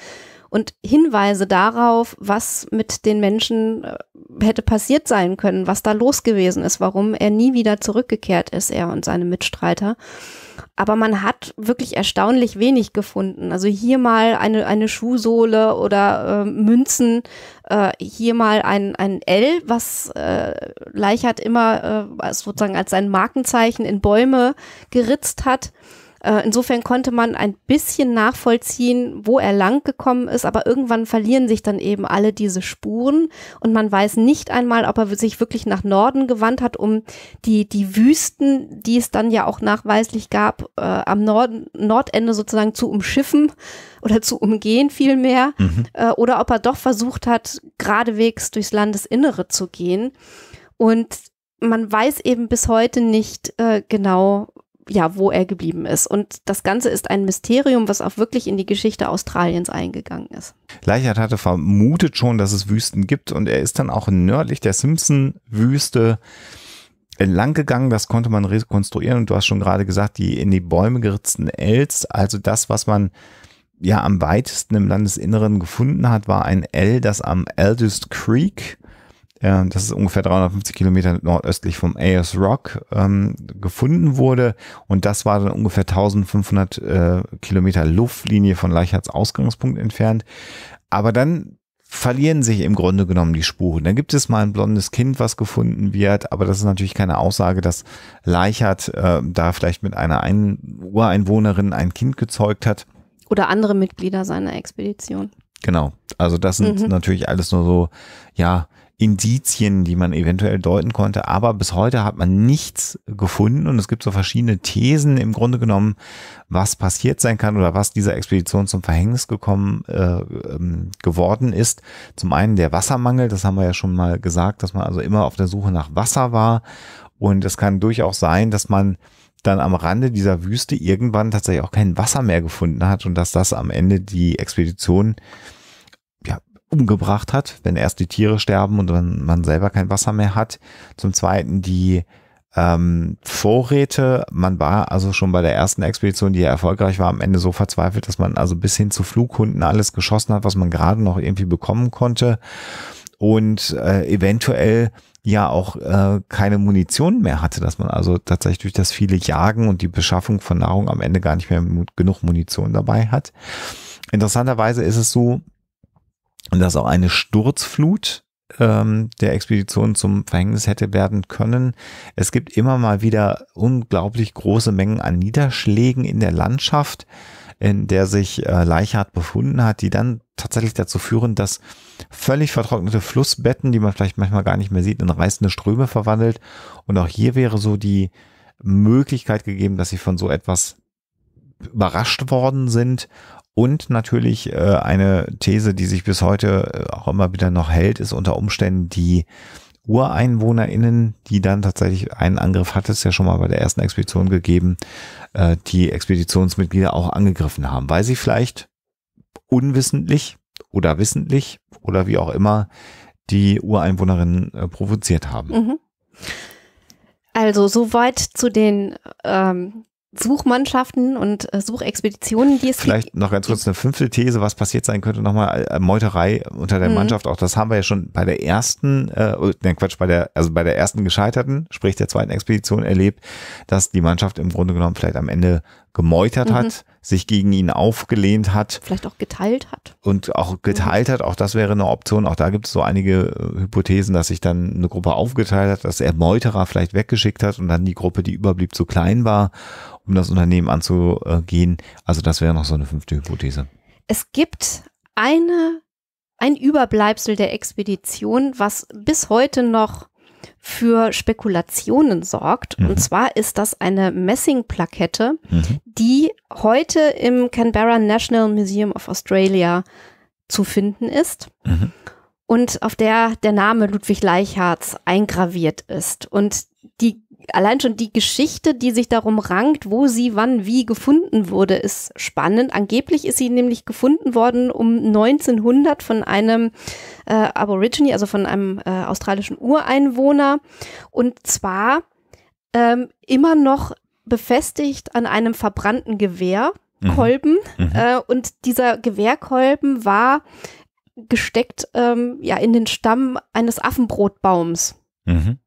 und Hinweise darauf, was mit den Menschen äh, hätte passiert sein können, was da los gewesen ist, warum er nie wieder zurückgekehrt ist, er und seine Mitstreiter. Aber man hat wirklich erstaunlich wenig gefunden. Also hier mal eine, eine Schuhsohle oder äh, Münzen, äh, hier mal ein, ein L, was äh, Leichhardt immer äh, sozusagen als sein Markenzeichen in Bäume geritzt hat. Äh, insofern konnte man ein bisschen nachvollziehen, wo er lang gekommen ist, aber irgendwann verlieren sich dann eben alle diese Spuren und man weiß nicht einmal, ob er sich wirklich nach Norden gewandt hat, um die, die Wüsten, die es dann ja auch nachweislich gab, äh, am Norden, Nordende sozusagen zu umschiffen oder zu umgehen vielmehr, mhm. äh, oder ob er doch versucht hat, geradewegs durchs Landesinnere zu gehen. Und man weiß eben bis heute nicht äh, genau, ja, wo er geblieben ist. Und das Ganze ist ein Mysterium, was auch wirklich in die Geschichte Australiens eingegangen ist. Leichert hatte vermutet schon, dass es Wüsten gibt und er ist dann auch nördlich der Simpson-Wüste entlang gegangen, das konnte man rekonstruieren und du hast schon gerade gesagt, die in die Bäume geritzten Ls, also das, was man ja am weitesten im Landesinneren gefunden hat, war ein L, das am Eldest Creek das ist ungefähr 350 Kilometer nordöstlich vom AS Rock, ähm, gefunden wurde. Und das war dann ungefähr 1500 äh, Kilometer Luftlinie von Leichhards Ausgangspunkt entfernt. Aber dann verlieren sich im Grunde genommen die Spuren. Dann gibt es mal ein blondes Kind, was gefunden wird, aber das ist natürlich keine Aussage, dass Leichhardt äh, da vielleicht mit einer ein Ureinwohnerin ein Kind gezeugt hat. Oder andere Mitglieder seiner Expedition. Genau. Also das sind mhm. natürlich alles nur so, ja, Indizien, die man eventuell deuten konnte. Aber bis heute hat man nichts gefunden und es gibt so verschiedene Thesen im Grunde genommen, was passiert sein kann oder was dieser Expedition zum Verhängnis gekommen äh, ähm, geworden ist. Zum einen der Wassermangel, das haben wir ja schon mal gesagt, dass man also immer auf der Suche nach Wasser war. Und es kann durchaus sein, dass man dann am Rande dieser Wüste irgendwann tatsächlich auch kein Wasser mehr gefunden hat und dass das am Ende die Expedition umgebracht hat, wenn erst die Tiere sterben und dann man selber kein Wasser mehr hat. Zum Zweiten die ähm, Vorräte. Man war also schon bei der ersten Expedition, die ja erfolgreich war, am Ende so verzweifelt, dass man also bis hin zu Flughunden alles geschossen hat, was man gerade noch irgendwie bekommen konnte. Und äh, eventuell ja auch äh, keine Munition mehr hatte, dass man also tatsächlich durch das viele Jagen und die Beschaffung von Nahrung am Ende gar nicht mehr genug Munition dabei hat. Interessanterweise ist es so, dass auch eine Sturzflut ähm, der Expedition zum Verhängnis hätte werden können. Es gibt immer mal wieder unglaublich große Mengen an Niederschlägen in der Landschaft, in der sich äh, Leichhardt befunden hat, die dann tatsächlich dazu führen, dass völlig vertrocknete Flussbetten, die man vielleicht manchmal gar nicht mehr sieht, in reißende Ströme verwandelt. Und auch hier wäre so die Möglichkeit gegeben, dass sie von so etwas überrascht worden sind und natürlich äh, eine These, die sich bis heute äh, auch immer wieder noch hält, ist unter Umständen die UreinwohnerInnen, die dann tatsächlich einen Angriff hat es ja schon mal bei der ersten Expedition gegeben, äh, die Expeditionsmitglieder auch angegriffen haben, weil sie vielleicht unwissentlich oder wissentlich oder wie auch immer die Ureinwohnerinnen äh, provoziert haben. Mhm. Also soweit zu den ähm, Suchmannschaften und äh, Suchexpeditionen, die es Vielleicht gibt. noch ganz kurz eine fünfte These, was passiert sein könnte, nochmal äh, Meuterei unter der mhm. Mannschaft. Auch das haben wir ja schon bei der ersten, äh, ne Quatsch, bei der, also bei der ersten gescheiterten, sprich der zweiten Expedition erlebt, dass die Mannschaft im Grunde genommen vielleicht am Ende gemeutert mhm. hat, sich gegen ihn aufgelehnt hat. Vielleicht auch geteilt hat. Und auch geteilt mhm. hat, auch das wäre eine Option. Auch da gibt es so einige äh, Hypothesen, dass sich dann eine Gruppe aufgeteilt hat, dass er Meuterer vielleicht weggeschickt hat und dann die Gruppe, die überblieb, zu klein war, um das Unternehmen anzugehen. Also das wäre noch so eine fünfte Hypothese. Es gibt eine, ein Überbleibsel der Expedition, was bis heute noch für Spekulationen sorgt. Mhm. Und zwar ist das eine Messingplakette, mhm. die heute im Canberra National Museum of Australia zu finden ist. Mhm. Und auf der der Name Ludwig Leichhardt eingraviert ist. Und die allein schon die Geschichte, die sich darum rankt, wo sie wann wie gefunden wurde, ist spannend. Angeblich ist sie nämlich gefunden worden um 1900 von einem äh, Aborigine, also von einem äh, australischen Ureinwohner. Und zwar ähm, immer noch befestigt an einem verbrannten Gewehrkolben. Mhm. mhm. Äh, und dieser Gewehrkolben war gesteckt ähm, ja, in den Stamm eines Affenbrotbaums. Mhm.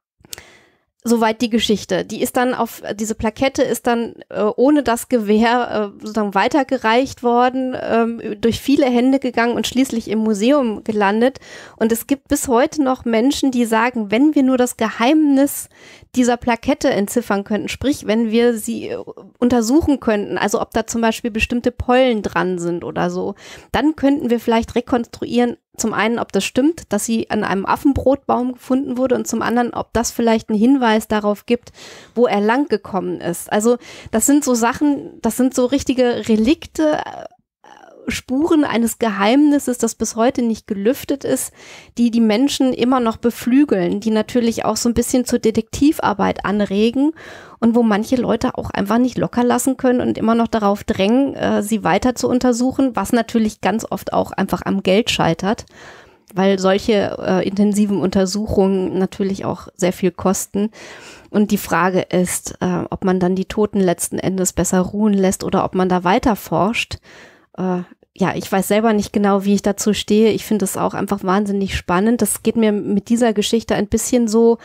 Soweit die Geschichte. Die ist dann auf, diese Plakette ist dann äh, ohne das Gewehr äh, sozusagen weitergereicht worden, ähm, durch viele Hände gegangen und schließlich im Museum gelandet. Und es gibt bis heute noch Menschen, die sagen, wenn wir nur das Geheimnis dieser Plakette entziffern könnten, sprich, wenn wir sie äh, untersuchen könnten, also ob da zum Beispiel bestimmte Pollen dran sind oder so, dann könnten wir vielleicht rekonstruieren, zum einen, ob das stimmt, dass sie an einem Affenbrotbaum gefunden wurde und zum anderen, ob das vielleicht einen Hinweis darauf gibt, wo er lang gekommen ist. Also das sind so Sachen, das sind so richtige Relikte Spuren eines Geheimnisses, das bis heute nicht gelüftet ist, die die Menschen immer noch beflügeln, die natürlich auch so ein bisschen zur Detektivarbeit anregen und wo manche Leute auch einfach nicht locker lassen können und immer noch darauf drängen, äh, sie weiter zu untersuchen, was natürlich ganz oft auch einfach am Geld scheitert, weil solche äh, intensiven Untersuchungen natürlich auch sehr viel kosten. Und die Frage ist, äh, ob man dann die Toten letzten Endes besser ruhen lässt oder ob man da weiter forscht. Äh, ja, ich weiß selber nicht genau, wie ich dazu stehe. Ich finde es auch einfach wahnsinnig spannend. Das geht mir mit dieser Geschichte ein bisschen so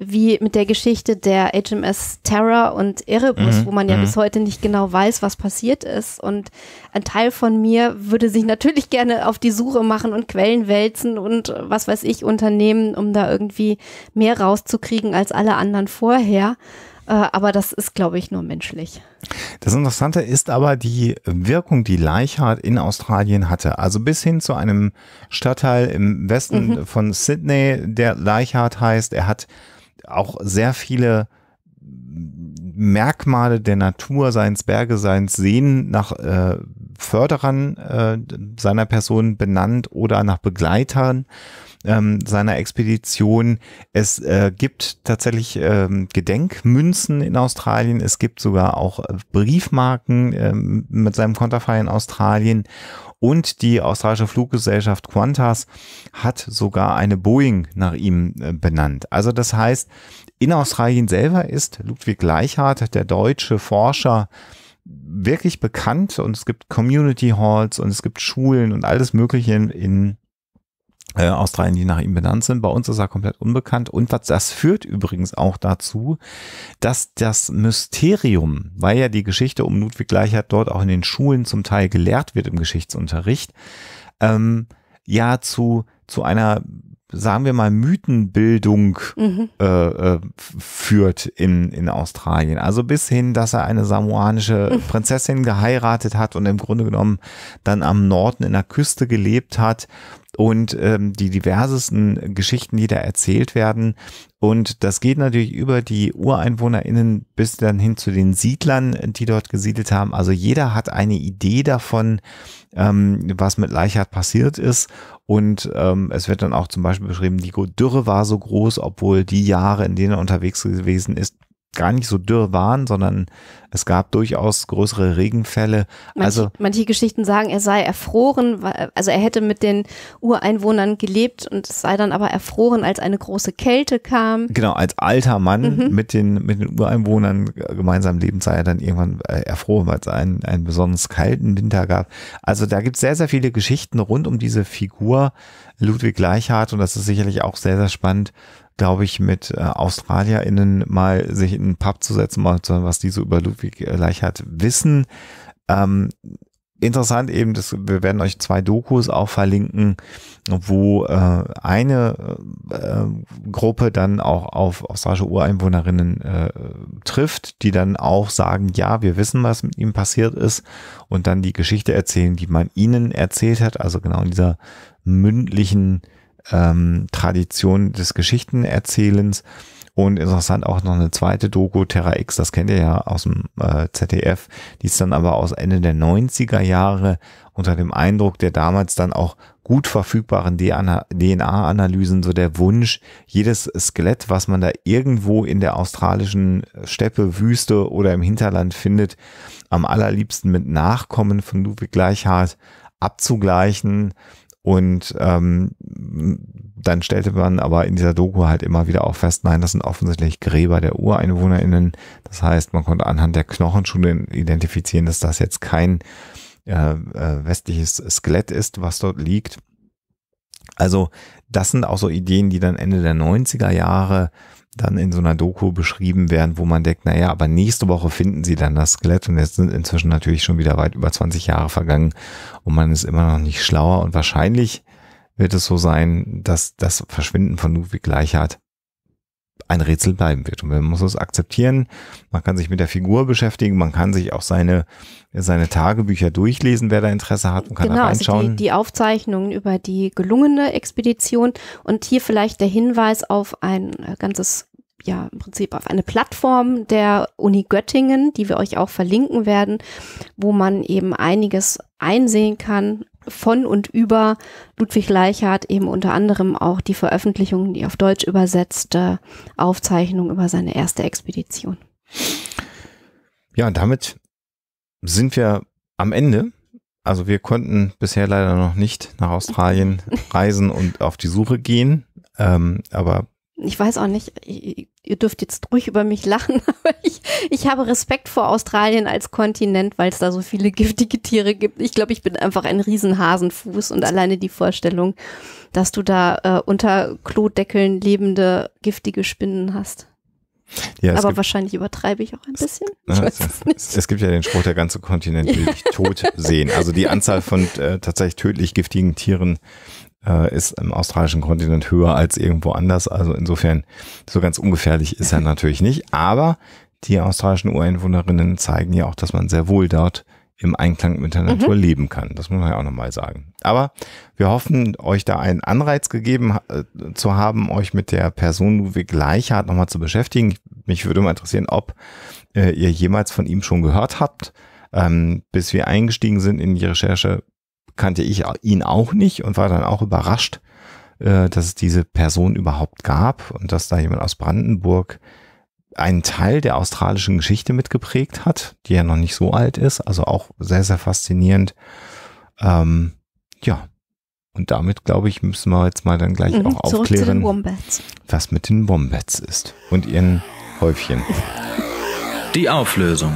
wie mit der Geschichte der HMS Terror und Erebus, mhm, wo man ja mhm. bis heute nicht genau weiß, was passiert ist. Und ein Teil von mir würde sich natürlich gerne auf die Suche machen und Quellen wälzen und äh, was weiß ich unternehmen, um da irgendwie mehr rauszukriegen als alle anderen vorher. Äh, aber das ist, glaube ich, nur menschlich. Das Interessante ist aber die Wirkung, die Leichhardt in Australien hatte. Also bis hin zu einem Stadtteil im Westen mhm. von Sydney, der Leichhardt heißt. Er hat auch sehr viele Merkmale der Natur, seins Berge, seins Seen nach äh, Förderern äh, seiner Person benannt oder nach Begleitern ähm, seiner Expedition. Es äh, gibt tatsächlich ähm, Gedenkmünzen in Australien. Es gibt sogar auch äh, Briefmarken ähm, mit seinem Konterfei in Australien. Und die australische Fluggesellschaft Qantas hat sogar eine Boeing nach ihm äh, benannt. Also das heißt, in Australien selber ist Ludwig Leichhardt, der deutsche Forscher, wirklich bekannt und es gibt Community Halls und es gibt Schulen und alles Mögliche in, in äh, Australien, die nach ihm benannt sind. Bei uns ist er komplett unbekannt. Und was das führt übrigens auch dazu, dass das Mysterium, weil ja die Geschichte um Ludwig Gleichheit dort auch in den Schulen zum Teil gelehrt wird im Geschichtsunterricht, ähm, ja zu, zu einer sagen wir mal, Mythenbildung mhm. äh, äh führt in, in Australien. Also bis hin, dass er eine samoanische mhm. Prinzessin geheiratet hat und im Grunde genommen dann am Norden in der Küste gelebt hat und ähm, die diversesten Geschichten, die da erzählt werden. Und das geht natürlich über die UreinwohnerInnen bis dann hin zu den Siedlern, die dort gesiedelt haben. Also jeder hat eine Idee davon, ähm, was mit Leichhardt passiert ist. Und ähm, es wird dann auch zum Beispiel beschrieben, die Dürre war so groß, obwohl die Jahre, in denen er unterwegs gewesen ist, gar nicht so dürr waren, sondern es gab durchaus größere Regenfälle. Manche, also manche Geschichten sagen, er sei erfroren, also er hätte mit den Ureinwohnern gelebt und es sei dann aber erfroren, als eine große Kälte kam. Genau, als alter Mann mhm. mit den mit den Ureinwohnern äh, gemeinsam lebend sei er dann irgendwann äh, erfroren, weil es einen, einen besonders kalten Winter gab. Also da gibt es sehr sehr viele Geschichten rund um diese Figur Ludwig Leichhardt und das ist sicherlich auch sehr sehr spannend glaube ich, mit äh, AustralierInnen mal sich in einen Pub zu setzen, mal zu hören, was die so über Ludwig äh, Leichhardt wissen. Ähm, interessant eben, dass wir werden euch zwei Dokus auch verlinken, wo äh, eine äh, Gruppe dann auch auf australische Ureinwohnerinnen äh, trifft, die dann auch sagen, ja, wir wissen, was mit ihm passiert ist und dann die Geschichte erzählen, die man ihnen erzählt hat, also genau in dieser mündlichen ähm, Tradition des Geschichtenerzählens. Und interessant auch noch eine zweite Doku, Terra X, das kennt ihr ja aus dem äh, ZDF, die ist dann aber aus Ende der 90er Jahre unter dem Eindruck der damals dann auch gut verfügbaren DNA-Analysen so der Wunsch, jedes Skelett, was man da irgendwo in der australischen Steppe, Wüste oder im Hinterland findet, am allerliebsten mit Nachkommen von Ludwig Gleichhardt abzugleichen und ähm, dann stellte man aber in dieser Doku halt immer wieder auch fest, nein, das sind offensichtlich Gräber der UreinwohnerInnen. Das heißt, man konnte anhand der Knochen schon identifizieren, dass das jetzt kein äh, äh, westliches Skelett ist, was dort liegt. Also das sind auch so Ideen, die dann Ende der 90er Jahre dann in so einer Doku beschrieben werden, wo man denkt, naja, aber nächste Woche finden sie dann das Skelett und jetzt sind inzwischen natürlich schon wieder weit über 20 Jahre vergangen und man ist immer noch nicht schlauer und wahrscheinlich wird es so sein, dass das Verschwinden von Ludwig Gleichheit ein Rätsel bleiben wird. Und man muss es akzeptieren. Man kann sich mit der Figur beschäftigen. Man kann sich auch seine, seine Tagebücher durchlesen, wer da Interesse hat und kann genau, da reinschauen. Also die, die Aufzeichnungen über die gelungene Expedition und hier vielleicht der Hinweis auf ein ganzes ja im Prinzip auf eine Plattform der Uni Göttingen, die wir euch auch verlinken werden, wo man eben einiges einsehen kann von und über Ludwig Leichhardt, eben unter anderem auch die Veröffentlichung, die auf Deutsch übersetzte Aufzeichnung über seine erste Expedition. Ja, damit sind wir am Ende. Also wir konnten bisher leider noch nicht nach Australien (laughs) reisen und auf die Suche gehen. Ähm, aber ich weiß auch nicht, ihr dürft jetzt ruhig über mich lachen, (laughs) aber ich, ich habe Respekt vor Australien als Kontinent, weil es da so viele giftige Tiere gibt. Ich glaube, ich bin einfach ein Riesenhasenfuß und alleine die Vorstellung, dass du da äh, unter Klodeckeln lebende giftige Spinnen hast. Ja, aber gibt, wahrscheinlich übertreibe ich auch ein bisschen. Na, es, es, es, gibt ja den Spruch, der ganze Kontinent will dich tot sehen. Also die Anzahl von äh, tatsächlich tödlich giftigen Tieren äh, ist im australischen Kontinent höher als irgendwo anders. Also insofern, so ganz ungefährlich ist er (laughs) natürlich nicht. Aber die australischen Ureinwohnerinnen zeigen ja auch, dass man sehr wohl dort im Einklang mit der Natur mhm. leben kann. Das muss man ja auch nochmal sagen. Aber wir hoffen, euch da einen Anreiz gegeben äh, zu haben, euch mit der Person Ludwig Leichhardt nochmal zu beschäftigen. Mich würde mal interessieren, ob äh, ihr jemals von ihm schon gehört habt. Ähm, bis wir eingestiegen sind in die Recherche, kannte ich ihn auch nicht und war dann auch überrascht, äh, dass es diese Person überhaupt gab und dass da jemand aus Brandenburg einen Teil der australischen Geschichte mitgeprägt hat, die ja noch nicht so alt ist, also auch sehr, sehr faszinierend. Ähm, ja, und damit, glaube ich, müssen wir jetzt mal dann gleich mhm, auch aufklären, was mit den Wombats ist und ihren Häufchen. Die Auflösung.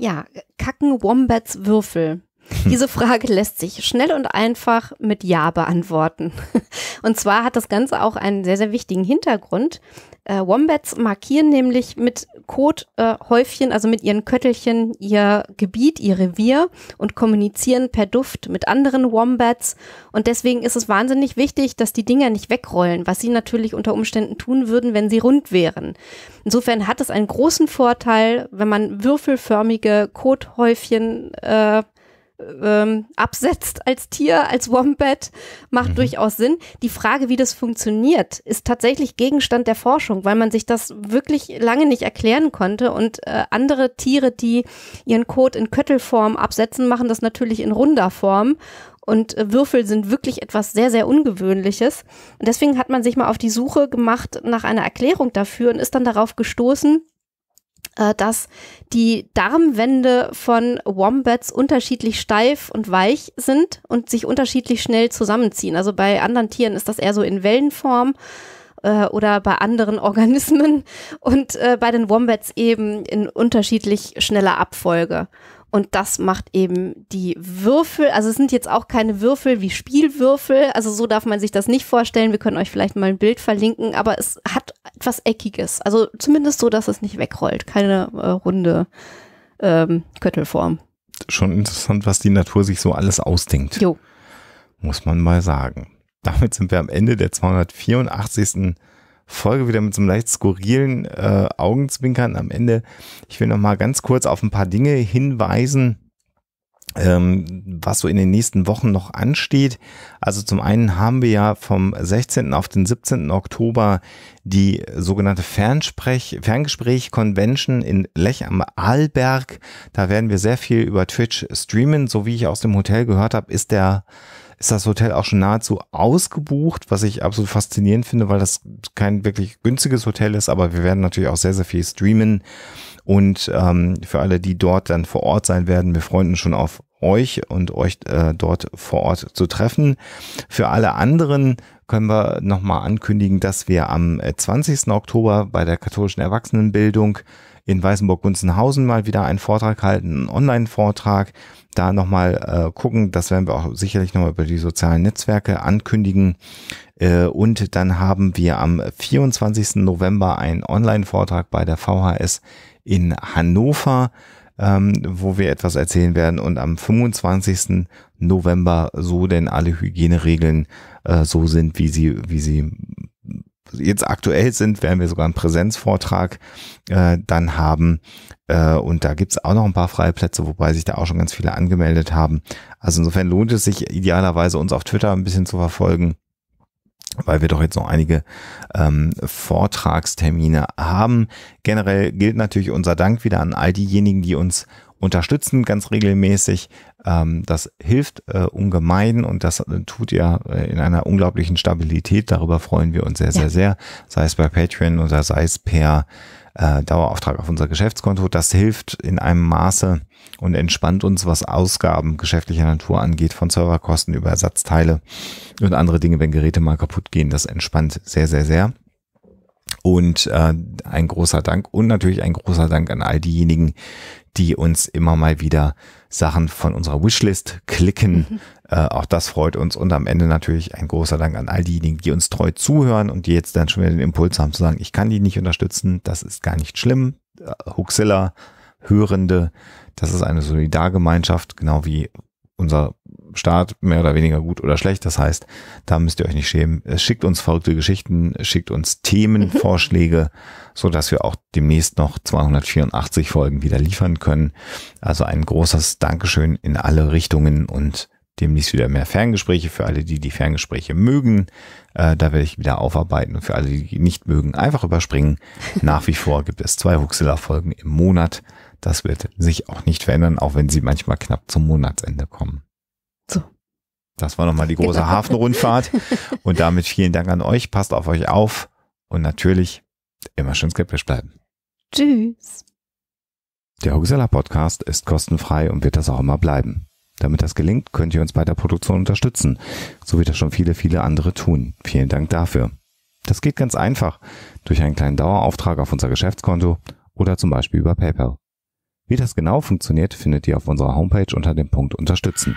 Ja, kacken Wombats Würfel? Hm. Diese Frage lässt sich schnell und einfach mit Ja beantworten. (laughs) Und zwar hat das Ganze auch einen sehr, sehr wichtigen Hintergrund. Äh, Wombats markieren nämlich mit Kothäufchen, äh, also mit ihren Köttelchen, ihr Gebiet, ihr Revier und kommunizieren per Duft mit anderen Wombats. Und deswegen ist es wahnsinnig wichtig, dass die Dinger nicht wegrollen, was sie natürlich unter Umständen tun würden, wenn sie rund wären. Insofern hat es einen großen Vorteil, wenn man würfelförmige Kothäufchen äh, ähm, absetzt als Tier, als Wombat, macht mhm. durchaus Sinn. Die Frage, wie das funktioniert, ist tatsächlich Gegenstand der Forschung, weil man sich das wirklich lange nicht erklären konnte. Und äh, andere Tiere, die ihren Kot in Köttelform absetzen, machen das natürlich in runder Form. Und äh, Würfel sind wirklich etwas sehr, sehr Ungewöhnliches. Und deswegen hat man sich mal auf die Suche gemacht nach einer Erklärung dafür und ist dann darauf gestoßen, äh, dass die Darmwände von Wombats unterschiedlich steif und weich sind und sich unterschiedlich schnell zusammenziehen. Also bei anderen Tieren ist das eher so in Wellenform äh, oder bei anderen (laughs) Organismen und äh, bei den Wombats eben in unterschiedlich schneller Abfolge. Und das macht eben die Würfel. Also es sind jetzt auch keine Würfel wie Spielwürfel. Also so darf man sich das nicht vorstellen. Wir können euch vielleicht mal ein Bild verlinken. Aber es hat etwas Eckiges. Also zumindest so, dass es nicht wegrollt. Keine äh, runde ähm, Köttelform. Schon interessant, was die Natur sich so alles ausdenkt. Jo. Muss man mal sagen. Damit sind wir am Ende der 284. Folge wieder mit so einem leicht skurrilen äh, Augenzwinkern am Ende. Ich will noch mal ganz kurz auf ein paar Dinge hinweisen, ähm, was so in den nächsten Wochen noch ansteht. Also zum einen haben wir ja vom 16. auf den 17. Oktober die sogenannte Fernsprech, Ferngespräch-Convention in Lech am Arlberg. Da werden wir sehr viel über Twitch streamen. So wie ich aus dem Hotel gehört habe, ist der ist das Hotel auch schon nahezu ausgebucht, was ich absolut faszinierend finde, weil das kein wirklich günstiges Hotel ist, aber wir werden natürlich auch sehr, sehr viel streamen. Und ähm, für alle, die dort dann vor Ort sein werden, wir freuen uns schon auf euch und euch äh, dort vor Ort zu treffen. Für alle anderen können wir nochmal ankündigen, dass wir am 20. Äh, Oktober bei der katholischen Erwachsenenbildung in Weißenburg-Gunzenhausen mal wieder einen Vortrag halten, einen Online-Vortrag. Da nochmal äh, gucken, das werden wir auch sicherlich nochmal über die sozialen Netzwerke ankündigen. Äh, und dann haben wir am 24. November einen Online-Vortrag bei der VHS in Hannover ähm, wo wir etwas erzählen werden und am 25. November so denn alle Hygieneregeln äh, so sind, wie sie, wie sie jetzt aktuell sind, werden wir sogar einen Präsenzvortrag äh, dann haben. Äh, und da gibt's auch noch ein paar freie Plätze, wobei sich da auch schon ganz viele angemeldet haben. Also insofern lohnt es sich idealerweise, uns auf Twitter ein bisschen zu verfolgen, weil wir doch jetzt noch einige ähm, Vortragstermine haben. Generell gilt natürlich unser Dank wieder an all diejenigen, die uns unterstützen ganz regelmäßig. Ähm, das hilft äh, ungemein und das äh, tut ihr äh, in einer unglaublichen Stabilität. Darüber freuen wir uns sehr, sehr, ja. sehr. Sei es bei Patreon oder sei es per äh, Dauerauftrag auf unser Geschäftskonto. Das hilft in einem Maße und entspannt uns, was Ausgaben geschäftlicher Natur angeht, von Serverkosten über Ersatzteile und andere Dinge, wenn Geräte mal kaputt gehen. Das entspannt sehr, sehr, sehr. Und äh, ein großer Dank und natürlich ein großer Dank an all diejenigen, die uns immer mal wieder Sachen von unserer Wishlist klicken. Mhm. Äh, auch das freut uns und am Ende natürlich ein großer Dank an all diejenigen, die uns treu zuhören und die jetzt dann schon wieder den Impuls haben zu sagen, ich kann die nicht unterstützen, das ist gar nicht schlimm. Äh, Huxilla, Hörende, das ist eine Solidargemeinschaft, genau wie unser Start mehr oder weniger gut oder schlecht. Das heißt, da müsst ihr euch nicht schämen. Schickt uns verrückte Geschichten, schickt uns Themenvorschläge, (laughs) so dass wir auch demnächst noch 284 Folgen wieder liefern können. Also ein großes Dankeschön in alle Richtungen und demnächst wieder mehr Ferngespräche für alle, die die Ferngespräche mögen. Äh, da werde ich wieder aufarbeiten und für alle, die nicht mögen, einfach überspringen. (laughs) Nach wie vor gibt es zwei Huxilla-Folgen im Monat. Das wird sich auch nicht verändern, auch wenn sie manchmal knapp zum Monatsende kommen. So. Das war nochmal die große genau. Hafenrundfahrt. (laughs) Und damit vielen Dank an euch. Passt auf euch auf. Und natürlich immer schön skeptisch bleiben. Tschüss. Der Hugsella Podcast ist kostenfrei und wird das auch immer bleiben. Damit das gelingt, könnt ihr uns bei der Produktion unterstützen, so wie das schon viele, viele andere tun. Vielen Dank dafür. Das geht ganz einfach durch einen kleinen Dauerauftrag auf unser Geschäftskonto oder zum Beispiel über PayPal. Wie das genau funktioniert, findet ihr auf unserer Homepage unter dem Punkt Unterstützen.